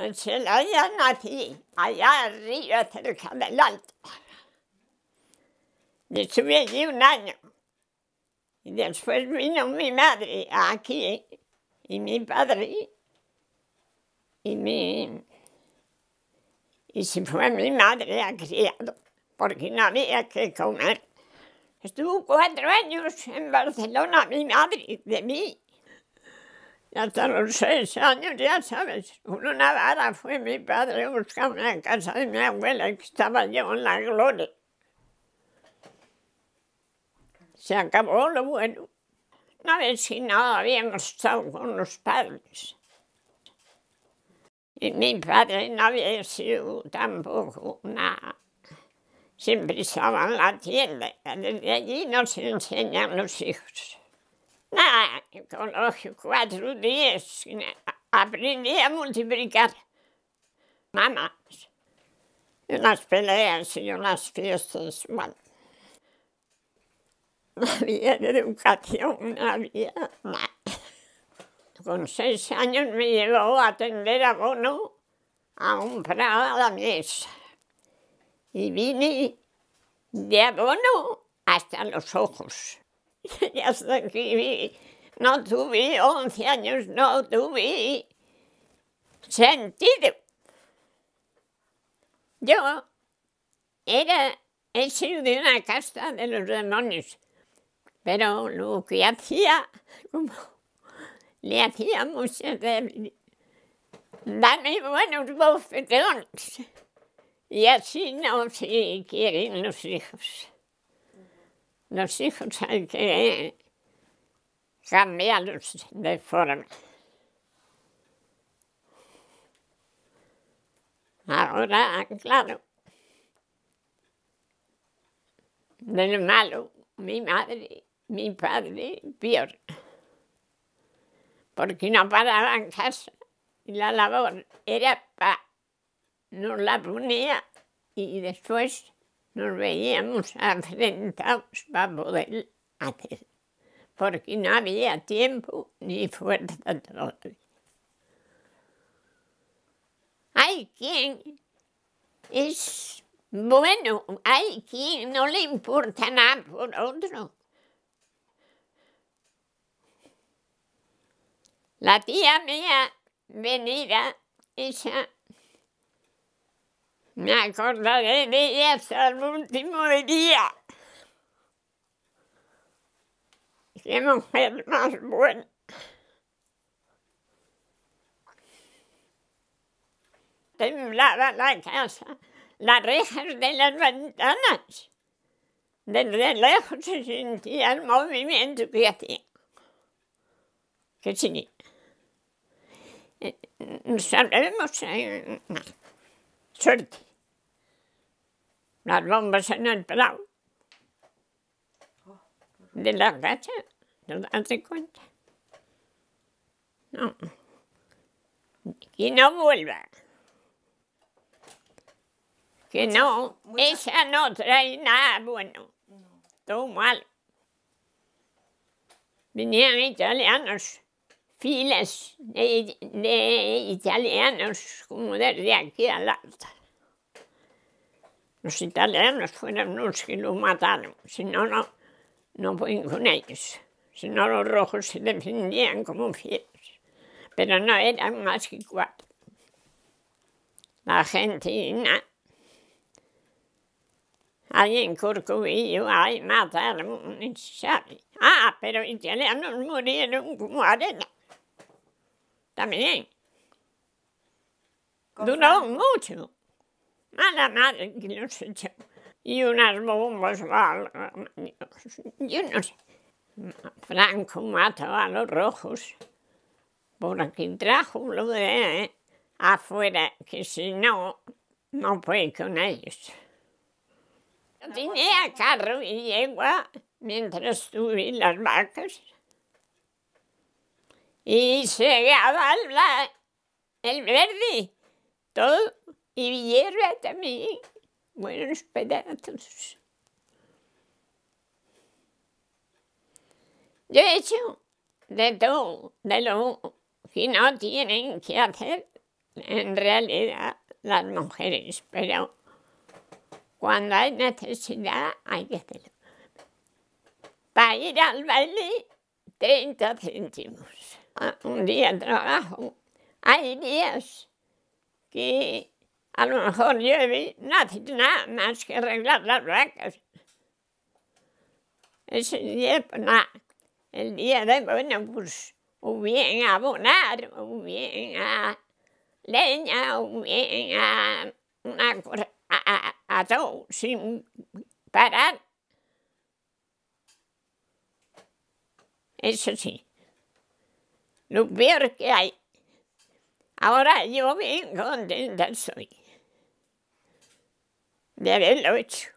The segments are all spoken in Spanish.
En Celaya nací, allá arriba, cerca del alto. Y estuve allí un año. Y después vino mi madre aquí, y mi padre, y mi... Y se fue mi madre a criado, porque no había que comer. Estuvo cuatro años en Barcelona mi madre, de mí. Y hasta los seis años, ya sabes, una vara fue mi padre a buscar la casa de mi abuela que estaba yo en la gloria. Se acabó lo bueno. no si no habíamos estado con los padres. Y mi padre no había sido tampoco nada. Siempre estaba en la tienda. Desde allí nos enseñan los hijos. Ah, con los cuatro días aprendí a multiplicar. Mamás, en las peleas y en las fiestas, no había educación, no había nada. Con seis años me llevó a atender a a un prado a la mesa. Y vine de abono hasta los ojos y hasta aquí no tuve 11 años, no tuve sentido. Yo era el de una casta de los demonios, pero lo que hacía, le hacía mucho de Dame buenos bofetones. Y así no se quieren los hijos. Los hijos hay que cambiarlos de forma. Ahora, claro, del malo, mi madre, mi padre, peor. Porque no paraban casa y la labor era para no la ponía y después nos veíamos afrentados para poder hacer, porque no había tiempo ni fuerza Hay quien es bueno, hay quien no le importa nada por otro. La tía mía venida, esa me acordaré de ella hasta el último día. Qué mujer más buena. Temblaba la casa, las rejas de las ventanas. Desde lejos se sentía el movimiento que hacía. ¿Qué sí. Nos eh, eh, sabemos. Eh, suerte las bombas en el pelado. de la gachas, ¿no te cuenta? No. Que no vuelva. Que no, ella no trae nada bueno, todo mal. Venían italianos, filas de, italianos, como desde aquí al alta los italianos fueron los que los mataron, si no, no, no con ellos. Si no, los rojos se defendían como fieles. pero no eran más que cuatro. La Argentina, ahí en Corcovillo, ahí mataron, ¿sabe? Ah, pero italianos murieron como arena. También. Duró mucho a la madre que los echó. Y unas bombas, yo no sé. Franco mató a los rojos. Por aquí trajo lo de ¿eh? afuera, que si no, no puede con ellos. tenía carro y yegua mientras tuve las vacas. Y llegaba el, el verde, todo y hierve también buenos pedazos. Yo he hecho de todo, de lo que no tienen que hacer en realidad las mujeres, pero cuando hay necesidad hay que hacerlo. Para ir al baile, 30 céntimos. Un día trabajo. Hay días que a lo mejor yo no hace nada más que arreglar las vacas. Ese día, pues, el día de, bueno, pues, o bien a abonar, o bien a leña, o bien a una a todo, sin parar. Eso sí, lo peor que hay Ahora yo bien contenta soy de haberlo hecho.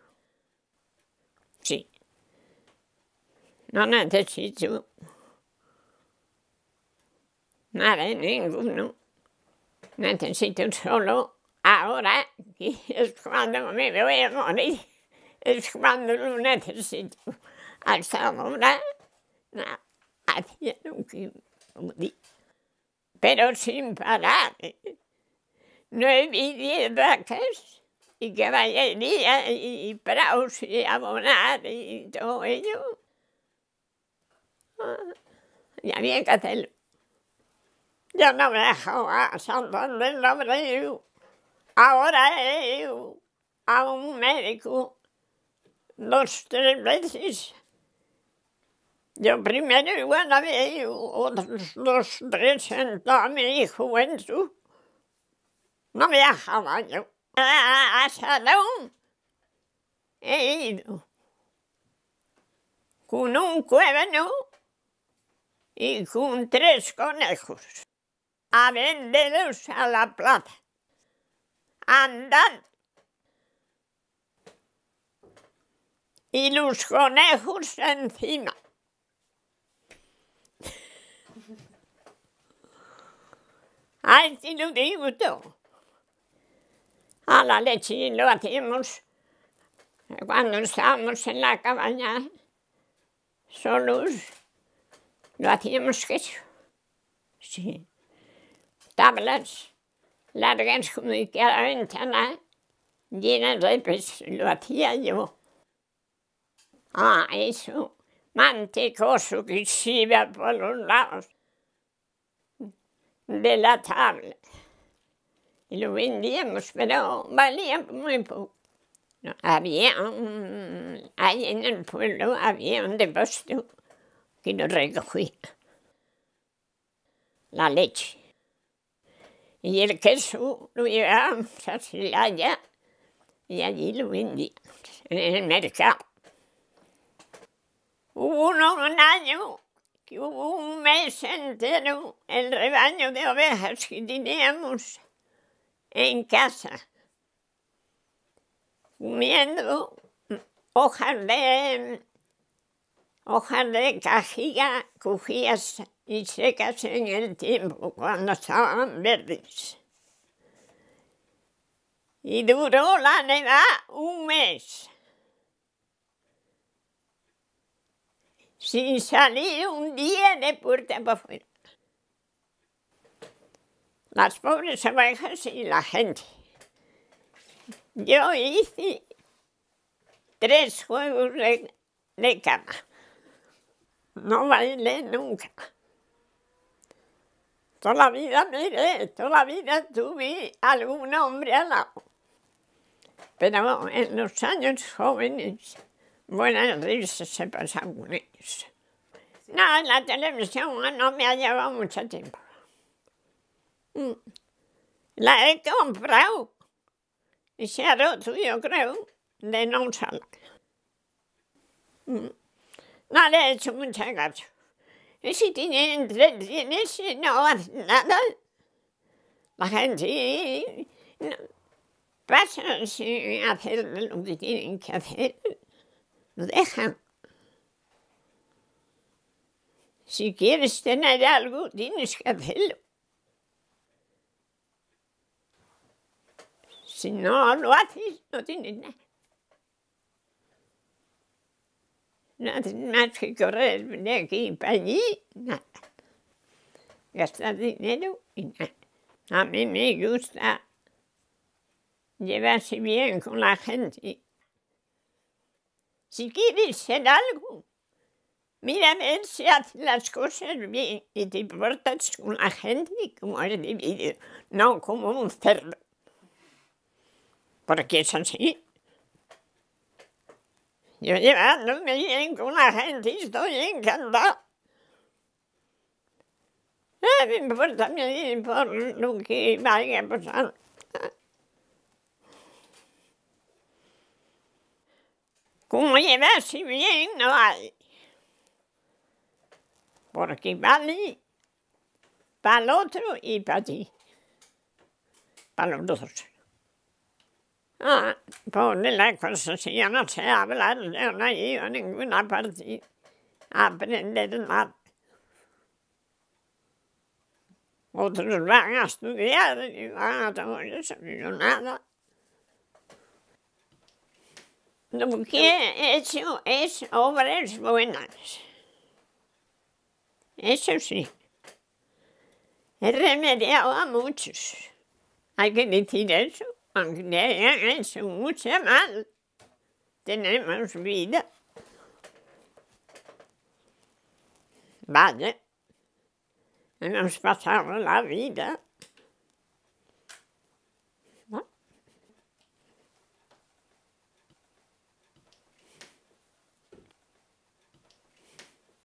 Sí. No necesito nada, ninguno. Necesito solo ahora, que es cuando me voy a morir, es cuando lo necesito. Hasta ahora, no hacía lo que podía pero sin parar. No vivido vacas y caballería y praus y abonar y todo ello. Ah, y había que hacerlo. Yo no me dejo a Santander, del nombre. Ahora Ahora ido a un médico dos, tres veces yo primero igual y otros dos, tres en mi juventud. No viajaba yo. A, Salón he ido con un cuerno y con tres conejos a venderlos a la plaza. Andad. Y los conejos encima. Alltid ute ute. Alla le kilot hemos. Cuando estábamos en la cabaña solos, lo hacíamos queso. Sí. Tablas largas como que a la ventana llenas de pez, lo hacía yo. Ah, eso, mantecoso que se iba por los lados. de la tabla. Y lo vendíamos, pero valía muy poco. había un, ahí en el pueblo había un depósito que nos recogía la leche. Y el queso lo llevábamos a Silaya y allí lo vendíamos en el mercado. Hubo un año hubo un mes entero el rebaño de ovejas que teníamos en casa, comiendo hojas de, hojas de cogidas y secas en el tiempo cuando estaban verdes. Y duró la nevada un mes. sin salir un día de puerta para afuera. Las pobres abejas y la gente. Yo hice tres juegos de, cama. No bailé nunca. Toda la vida miré, toda la vida tuve algún hombre al lado. Pero en los años jóvenes Buenas risas para los aburridos. No, la televisión ah, no me ha llevado mucho tiempo. Mm. La he comprado y se ha roto, yo creo, de no usarla. Mm. No le he hecho mucha gracia. Y si tiene entretienes y no hace nada, la gente no, pasa sin hacer lo que tienen que hacer. lo dejan. Si quieres tener algo, tienes que hacerlo. Si no lo haces, no tienes nada. No haces más que correr de aquí para allí, nada. Gastar dinero y nada. A mí me gusta llevarse bien con la gente si quieres ser algo, mira a ver si haces las cosas bien y te portas con la gente como has vivido, no como un cerdo. Porque es así. Yo llevándome bien con la gente estoy encantado. No me importa, me importa lo que vaya a pasar. llevar si bien no hay. Porque vale para el otro y para ti, para los dos. Ah, pobre la cosa, si yo no sé hablar, yo no he ido a ninguna parte a aprender nada. Otros van a estudiar y van a todo eso, yo nada. Porque isso, é obras buenas. Isso sim. a muitos. Há que dizer isso, é, é, é, muito mal. Temos vida. Vale. Hemos passamos a vida.